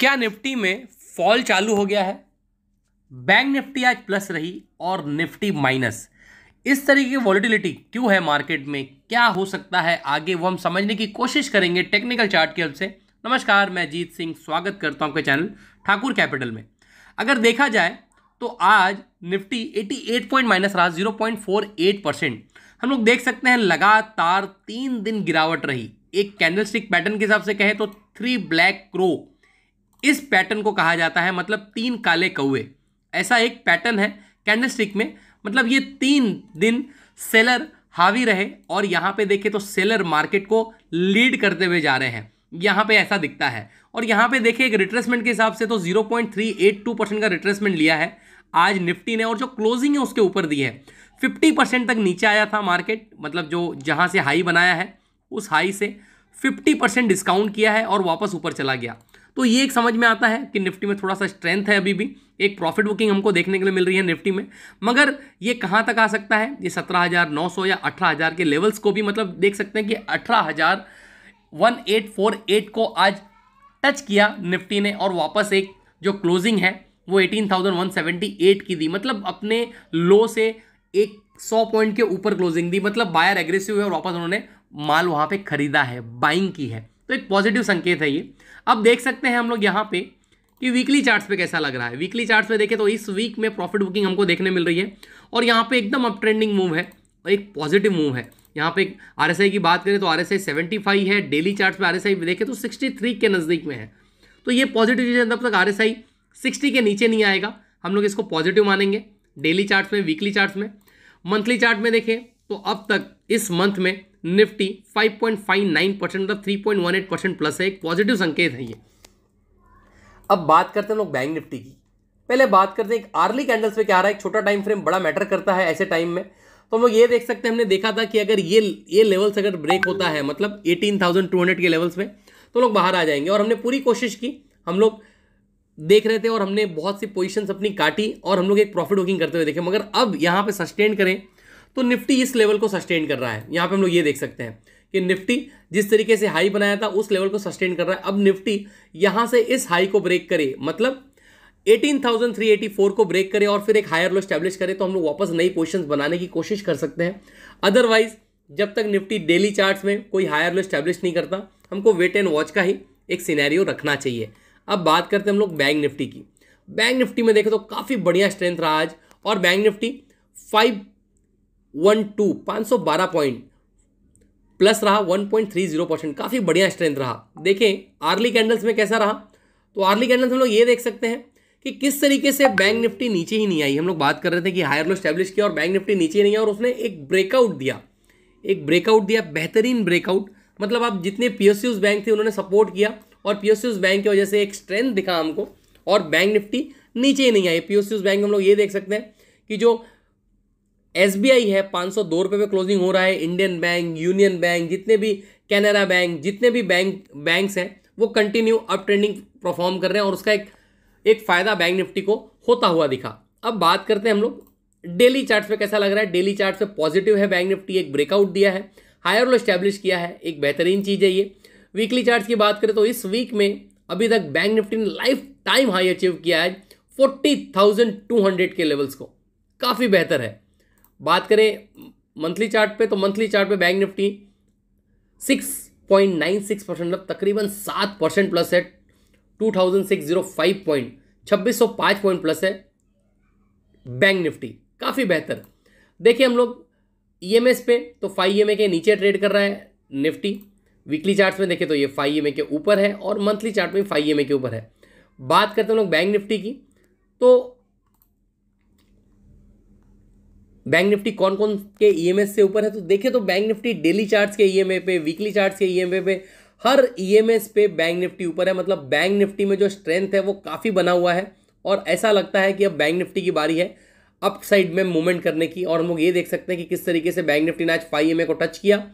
क्या निफ्टी में फॉल चालू हो गया है बैंक निफ्टी आज प्लस रही और निफ्टी माइनस इस तरीके की वॉलिटिलिटी क्यों है मार्केट में क्या हो सकता है आगे वो हम समझने की कोशिश करेंगे टेक्निकल चार्ट की हेल्प से नमस्कार मैं जीत सिंह स्वागत करता हूं आपके चैनल ठाकुर कैपिटल में अगर देखा जाए तो आज निफ्टी 88 पॉइंट माइनस रहा 0.48 परसेंट हम लोग देख सकते हैं लगातार तीन दिन गिरावट रही एक कैंडलस्टिक पैटर्न के हिसाब से कहें तो थ्री ब्लैक क्रो इस पैटर्न को कहा जाता है मतलब तीन काले कौए ऐसा एक पैटर्न है कैंडलस्टिक में मतलब ये तीन दिन सेलर हावी रहे और यहाँ पे देखें तो सेलर मार्केट को लीड करते हुए जा रहे हैं यहाँ पे ऐसा दिखता है और यहाँ पे देखे एक रिट्रेसमेंट के हिसाब से तो 0.382 परसेंट का रिट्रेसमेंट लिया है आज निफ्टी ने और जो क्लोजिंग है उसके ऊपर दी है 50 परसेंट तक नीचे आया था मार्केट मतलब जो जहाँ से हाई बनाया है उस हाई से फिफ्टी परसेंट डिस्काउंट किया है और वापस ऊपर चला गया तो ये एक समझ में आता है कि निफ्टी में थोड़ा सा स्ट्रेंथ है अभी भी एक प्रॉफिट बुकिंग हमको देखने के लिए मिल रही है निफ्टी में मगर ये कहाँ तक आ सकता है ये सत्रह हज़ार नौ सौ या अठारह हज़ार के लेवल्स को भी मतलब देख सकते हैं कि अठारह हज़ार वन एट फोर एट को आज टच किया निफ्टी ने और वापस एक जो क्लोजिंग है वो 18,178 की दी मतलब अपने लो से एक सौ पॉइंट के ऊपर क्लोजिंग दी मतलब बायर एग्रेसिव है और वापस उन्होंने माल वहाँ पे खरीदा है बाइंग की है तो एक पॉजिटिव संकेत है ये अब देख सकते हैं हम लोग यहाँ पे कि वीकली चार्ट्स पे कैसा लग रहा है वीकली चार्ट्स पे देखें तो इस वीक में प्रॉफिट बुकिंग हमको देखने मिल रही है और यहाँ पे एकदम अप ट्रेंडिंग मूव है और एक पॉजिटिव मूव है यहाँ पे आर की बात करें तो आर एस है daily chart R S I देखें तो सिक्सटी के नज़दीक में है तो ये पॉजिटिव चीज़ें तब तक आर एस के नीचे नहीं आएगा हम लोग इसको पॉजिटिव मानेंगे डेली चार्ट्स में वीकली चार्ट्स में मंथली चार्ट में देखें तो अब तक इस मंथ में निफ्टी 5.59 परसेंट मतलब three point one eight percent plus है एक पॉजिटिव संकेत है ये अब बात करते हैं लोग बैंक निफ्टी की पहले बात करते हैं एक आर्ली कैंडल्स पे क्या आ रहा है एक छोटा टाइम फ्रेम बड़ा मैटर करता है ऐसे टाइम में तो हम लोग ये देख सकते हैं हमने देखा था कि अगर ये ये लेवल्स अगर ब्रेक होता है मतलब एटीन के लेवल्स में तो लोग बाहर आ जाएंगे और हमने पूरी कोशिश की हम लोग देख रहे थे और हमने बहुत सी पोजीशंस अपनी काटी और हम लोग एक प्रॉफिट बुकिंग करते हुए देखे मगर अब यहाँ पे सस्टेन करें तो निफ्टी इस लेवल को सस्टेन कर रहा है यहाँ पे हम लोग ये देख सकते हैं कि निफ्टी जिस तरीके से हाई बनाया था उस लेवल को सस्टेन कर रहा है अब निफ्टी यहाँ से इस हाई को ब्रेक करे मतलब 18,384 को ब्रेक करे और फिर एक हायर लो स्टैब्लिश करे तो हम लोग वापस नई पोजिशन बनाने की कोशिश कर सकते हैं अदरवाइज जब तक निफ्टी डेली चार्ट में कोई हायर लो स्टैब्लिश नहीं करता हमको वेट एंड वॉच का ही एक सीनैरियो रखना चाहिए अब बात करते हैं हम लोग बैंक निफ्टी की बैंक निफ्टी में देखें तो काफ़ी बढ़िया स्ट्रेंथ रहा आज और bank Nifty five one two पाँच सौ बारह पॉइंट प्लस रहा one point three zero percent काफ़ी बढ़िया स्ट्रेंथ रहा देखें आर्ली कैंडल्स में कैसा रहा तो आर्ली कैंडल्स हम लोग ये देख सकते हैं कि किस तरीके से बैंक निफ्टी नीचे ही नहीं आई हम लोग बात कर रहे थे कि हायर लो स्टैब्लिश किया और बैंक निफ्टी नीचे नहीं आई और उसने एक ब्रेकआउट दिया एक ब्रेकआउट दिया बेहतरीन ब्रेकआउट मतलब आप जितने पी बैंक थे उन्होंने सपोर्ट किया और पी बैंक की वजह से एक स्ट्रेंथ दिखा हमको और बैंक निफ्टी नीचे ही नहीं आई पी बैंक हम लोग ये देख सकते हैं कि जो एस है पाँच सौ दो रुपये में क्लोजिंग हो रहा है इंडियन बैंक यूनियन बैंक जितने भी कैनरा बैंक जितने भी बैंक बैंक्स हैं वो कंटिन्यू अप ट्रेंडिंग परफॉर्म कर रहे हैं और उसका एक एक फ़ायदा बैंक निफ्टी को होता हुआ दिखा अब बात करते हैं हम लोग डेली चार्ट पे कैसा लग रहा है डेली चार्ट पे पॉजिटिव है बैंक निफ्टी एक ब्रेकआउट दिया है हायर लो स्टैब्लिश किया है एक बेहतरीन चीज़ है ये वीकली चार्ट की बात करें तो इस वीक में अभी तक बैंक निफ्टी ने लाइफ टाइम हाई अचीव किया है फोर्टी थाउजेंड टू हंड्रेड के लेवल्स को काफ़ी बेहतर है बात करें मंथली चार्ट पे तो मंथली चार्ट पे bank Nifty six point nine six percent मतलब तकरीबन सात परसेंट प्लस है two thousand six zero five point छब्बीस सौ पाँच पॉइंट प्लस है बैंक निफ्टी काफ़ी बेहतर देखिए हम लोग ई e पे तो फाइव ई e के नीचे ट्रेड कर रहा है निफ्टी वीकली चार्ट्स में देखें तो ये फाइव ई e के ऊपर है और मंथली चार्ट में फाइव ई के ऊपर है बात करते हैं हम लोग बैंक निफ्टी की तो बैंक निफ्टी कौन कौन के ई e से ऊपर है तो देखिए तो बैंक निफ्टी डेली चार्ट्स के ई e पे वीकली चार्ट्स के ई e पे हर ई पे बैंक निफ्टी ऊपर है मतलब बैंक निफ्टी में जो स्ट्रेंथ है वो काफ़ी बना हुआ है और ऐसा लगता है कि अब बैंक निफ्टी की बारी है अप साइड में मूवमेंट करने की और हम लोग ये देख सकते हैं कि किस तरीके से बैंक निफ्टी ने आज फाइव एम को टच किया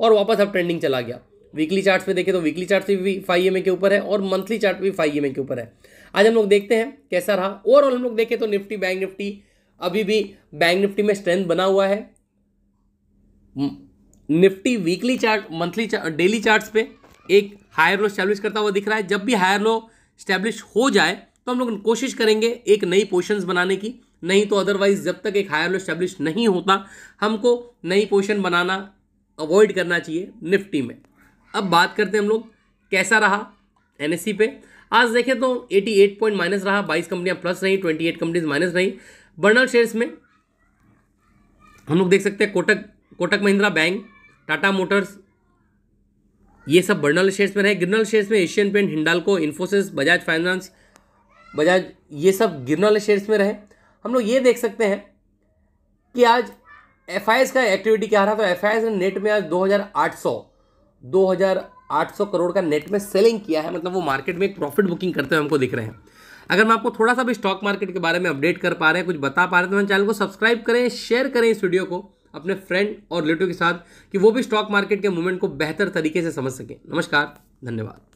और वापस अब ट्रेंडिंग चला गया वीकली चार्ट्स पे देखें तो वीकली चार्ट भी फाइव एम के ऊपर है और मंथली चार्ट भी फाइव एम के ऊपर है आज हम लोग देखते हैं कैसा रहा ओवरऑल हम लोग देखें तो निफ्टी बैंक निफ्टी अभी भी बैंक निफ्टी में स्ट्रेंथ बना हुआ है Nifty weekly chart monthly chart daily chart पे एक हायर लो स्टैब्लिश करता हुआ दिख रहा है जब भी हायर लो स्टैब्लिश हो जाए तो हम लोग कोशिश करेंगे एक नई पोशन बनाने की नहीं तो अदरवाइज जब तक एक हायर लो स्टैब्लिश नहीं होता हमको नई पोशन बनाना अवॉइड करना चाहिए निफ्टी में अब बात करते हैं हम लोग कैसा रहा एन पे आज देखें तो 88 पॉइंट माइनस रहा 22 कंपनियां प्लस रही 28 कंपनीज माइनस रही बर्नल शेयर्स में हम लोग देख सकते हैं कोटक कोटक महिंद्रा बैंक टाटा मोटर्स ये सब बर्नल शेयर्स में रहे गिरनल शेयर्स में एशियन पेंट हिंडालको इन्फोसिस बजाज फाइनेंस बजाज ये सब गिरनल शेयर्स में रहे हम लोग ये देख सकते हैं कि आज एफ का एक्टिविटी क्या रहा तो एफ ने नेट में आज दो 2800 करोड़ का नेट में सेलिंग किया है मतलब वो मार्केट में एक प्रॉफिट बुकिंग करते हुए हमको दिख रहे हैं अगर मैं आपको थोड़ा सा भी स्टॉक मार्केट के बारे में अपडेट कर पा रहे हैं कुछ बता पा रहे हैं तो मेरे चैनल को सब्सक्राइब करें शेयर करें इस वीडियो को अपने फ्रेंड और रिलेटिव के साथ कि वो भी स्टॉक मार्केट के मूवमेंट को बेहतर तरीके से समझ सकें नमस्कार धन्यवाद